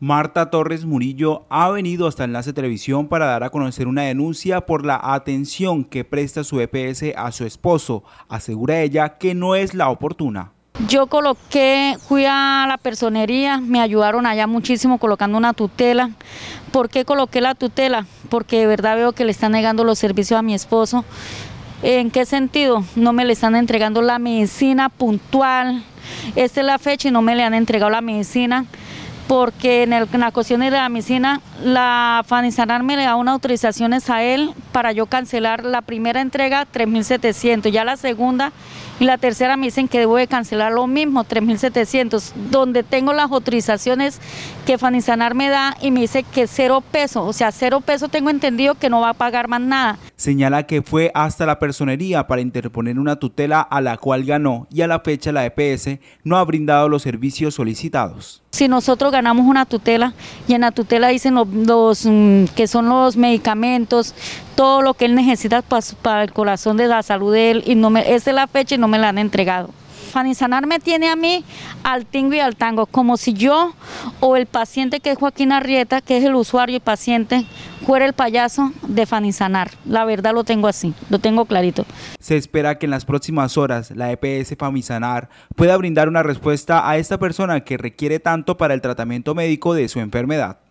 Marta Torres Murillo ha venido hasta Enlace Televisión para dar a conocer una denuncia por la atención que presta su EPS a su esposo. Asegura ella que no es la oportuna. Yo coloqué, fui a la personería, me ayudaron allá muchísimo colocando una tutela. ¿Por qué coloqué la tutela? Porque de verdad veo que le están negando los servicios a mi esposo. ¿En qué sentido? No me le están entregando la medicina puntual. Esta es la fecha y no me le han entregado la medicina porque en, las cuestiones de la medicina, la Fanisanar me le da unas autorizaciones a él para yo cancelar la primera entrega, 3.700, ya la segunda y la tercera me dicen que debo de cancelar lo mismo, 3.700, donde tengo las autorizaciones que Fanisanar me da y me dice que cero peso, o sea, cero pesos tengo entendido que no va a pagar más nada señala que fue hasta la personería para interponer una tutela a la cual ganó y a la fecha la EPS no ha brindado los servicios solicitados. Si nosotros ganamos una tutela y en la tutela dicen los, mm, que son los medicamentos, todo lo que él necesita para, el corazón de la salud de él y no me, esa es la fecha y no me la han entregado. Fanisanar me tiene a mí al tingo y al tango, como si yo o el paciente que es Joaquín Arrieta, que es el usuario y paciente, fuera el payaso de Famisanar, La verdad lo tengo así, lo tengo clarito. Se espera que en las próximas horas la EPS Famisanar pueda brindar una respuesta a esta persona que requiere tanto para el tratamiento médico de su enfermedad.